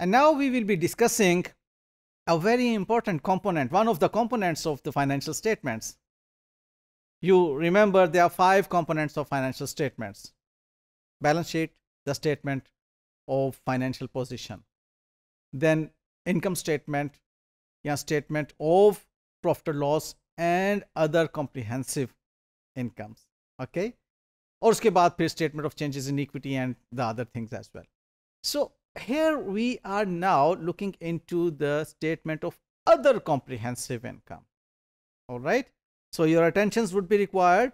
And now we will be discussing a very important component, one of the components of the financial statements. You remember there are five components of financial statements. Balance sheet, the statement of financial position. Then income statement, yeah, statement of profit or loss and other comprehensive incomes. Okay. or उसके बाद फिर statement of changes in equity and the other things here we are now looking into the statement of other comprehensive income all right so your attentions would be required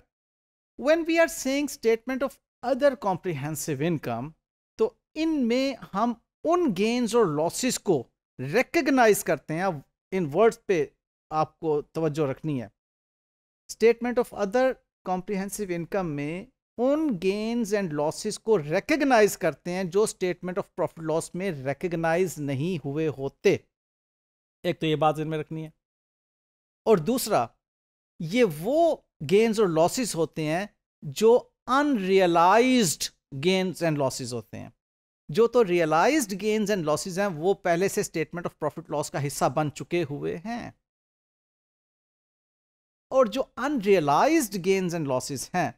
when we are saying statement of other comprehensive income to in me hum un gains or losses ko recognize karte hain in words pe aapko tawajjuh rakhni hai statement of other comprehensive income mein उन gains and losses को recognise करते हैं जो statement of profit loss में recognise नहीं हुए होते एक तो ये बात में रखनी है और दूसरा ये वो गेंस और लॉसेस होते हैं जो अनरियलाइज्ड गेंस एंड लॉसेस होते हैं जो तो रियलाइज गेंस एंड लॉसेस हैं वो पहले से स्टेटमेंट ऑफ प्रॉफिट लॉस का हिस्सा बन चुके हुए हैं और जो अनरियलाइज्ड गेंस एंड लॉसेस हैं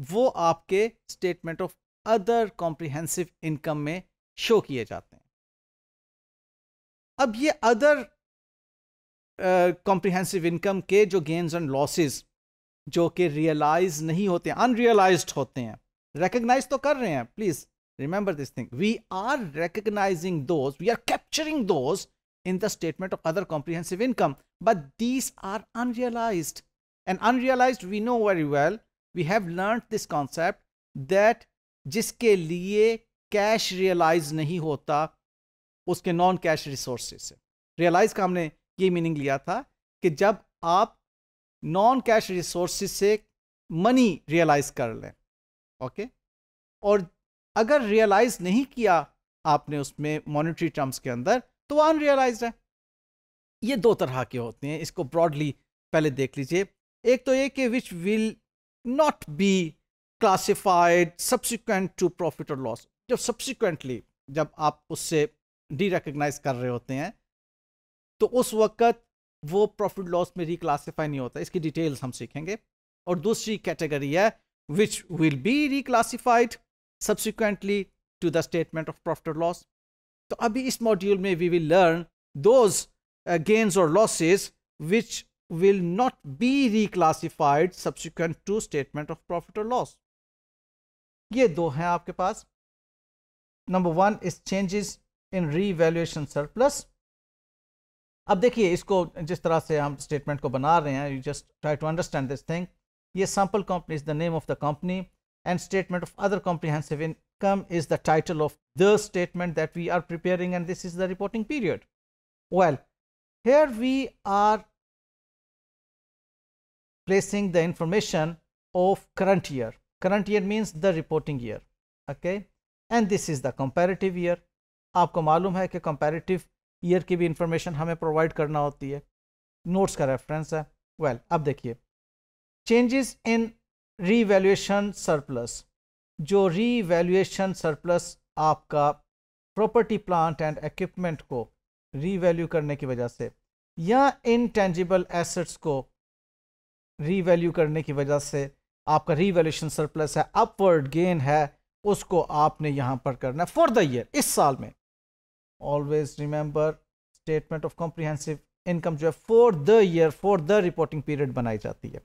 वो आपके statement of other comprehensive income में शो किए जाते हैं अब ये अदर कॉम्प्रिहेंसिव इनकम के जो गेन्स एंड लॉसेस जो कि रियलाइज नहीं होते अनरियलाइज होते हैं रिकग्नाइज तो कर रहे हैं please remember this thing we are recognising those we are capturing those in the statement of other comprehensive income but these are unrealised and unrealised we know very well we have learned this concept that जिसके लिए cash realise नहीं होता उसके non cash resources से realise का हमने ये meaning लिया था कि जब आप नॉन कैश रिसोर्सेज से मनी रियलाइज कर लें ओके और अगर रियलाइज नहीं किया आपने उसमें मॉनेटरी टर्म्स के अंदर तो वह अनरियलाइज है ये दो तरह के होते हैं इसको ब्रॉडली पहले देख लीजिए एक तो ये कि which will not be classified subsequent to profit or loss जब subsequently जब आप उससे डीरेकग्नाइज कर रहे होते हैं तो उस वक्त वो प्रॉफिट लॉस में रिक्लासीफाई नहीं होता इसकी डिटेल्स हम सीखेंगे और दूसरी कैटेगरी है which will be reclassified subsequently to the statement of profit और लॉस तो अभी इस मॉड्यूल में we will learn those gains और losses which will not be reclassified subsequent to statement of profit or loss ye do hai number 1 is changes in revaluation surplus ab dekhiye isko jis tarah se hum statement ko bana rahe hain you just try to understand this thing ye sample company is the name of the company and statement of other comprehensive income is the title of the statement that we are preparing and this is the reporting period well here we are placing the information of current year. Current year means the reporting year. Okay. And this is the comparative year. आपको मालूम है कि comparative year की भी information हमें provide करना होती है नोट्स का रेफरेंस है वेल well, अब देखिए चेंजेस इन रीवैल्यूएशन सरप्लस जो रीवैल्यूएशन सरप्लस आपका प्रॉपर्टी प्लांट एंड इक्विपमेंट को रीवैल्यू करने की वजह से या इन टेंजिबल एसेट्स को रीवैल्यू करने की वजह से आपका रीवैल्यूशन सरप्लस है अपवर्ड गेन है उसको आपने यहां पर करना है फॉर द ईयर इस साल में always remember statement of comprehensive income जो है for the year for the reporting period बनाई जाती है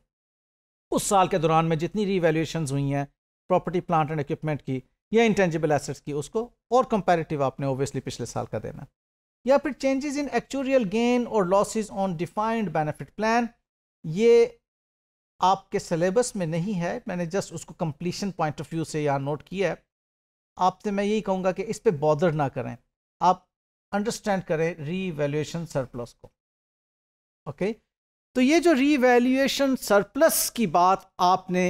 उस साल के दौरान में जितनी रीवैल्यूशन हुई हैं प्रॉपर्टी प्लांट एंड इक्विपमेंट की या इंटेंजिबल एसेट्स की उसको और कंपेरेटिव आपने ओबियसली पिछले साल का देना या फिर चेंजेस इन एक्चुरियल गेन और losses on defined benefit plan ये आपके सिलेबस में नहीं है मैंने जस्ट उसको कंप्लीशन पॉइंट ऑफ व्यू से यहाँ नोट किया है आपसे मैं यही कहूँगा कि इस पर बॉदर ना करें आप अंडरस्टैंड करें रीवैल्यूएशन सरप्लस को ओके okay? तो ये जो रीवैल्यूएशन सरप्लस की बात आपने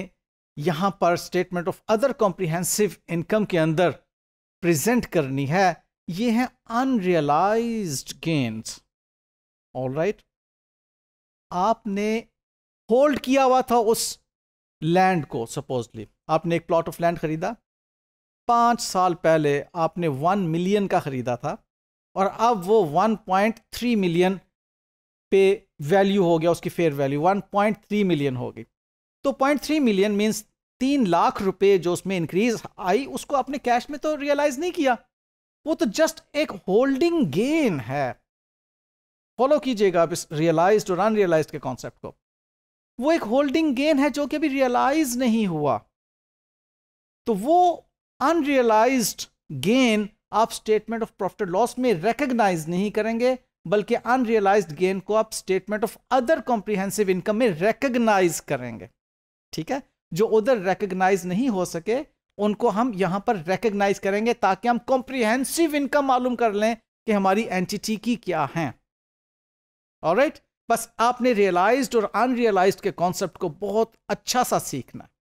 यहाँ पर statement of other comprehensive income के अंदर प्रेजेंट करनी है ये है अनरियलाइज्ड गेन्स ऑल राइट आपने होल्ड किया हुआ था उस लैंड को सपोजली आपने एक प्लॉट ऑफ लैंड खरीदा पांच साल पहले आपने वन मिलियन का ख़रीदा था और अब वो वन पॉइंट थ्री मिलियन पे वैल्यू हो गया उसकी fair value one point three million हो गई तो पॉइंट थ्री मिलियन मीन्स तीन लाख रुपए जो उसमें इंक्रीज आई उसको आपने कैश में तो रियलाइज नहीं किया वो तो जस्ट एक होल्डिंग गेन है फॉलो कीजिएगा आप इस रियलाइज्ड और अनरियलाइज्ड के कॉन्सेप्ट को वो एक होल्डिंग गेन है जो कि अभी रियलाइज नहीं हुआ तो वो अनरियलाइज गेन आप स्टेटमेंट ऑफ प्रॉफिट लॉस में रेकग्नाइज नहीं करेंगे बल्कि अनरियलाइज गेन को आप statement of other comprehensive income में रेकग्नाइज करेंगे ठीक है जो उधर रेकग्नाइज नहीं हो सके उनको हम यहां पर रेकग्नाइज करेंगे ताकि हम कॉम्प्रिहेंसिव इनकम मालूम कर लें कि हमारी एंटिटी की क्या है ऑलराइट right? बस आपने रियलाइज्ड और अनरियलाइज्ड के कॉन्सेप्ट को बहुत अच्छा सा सीखना है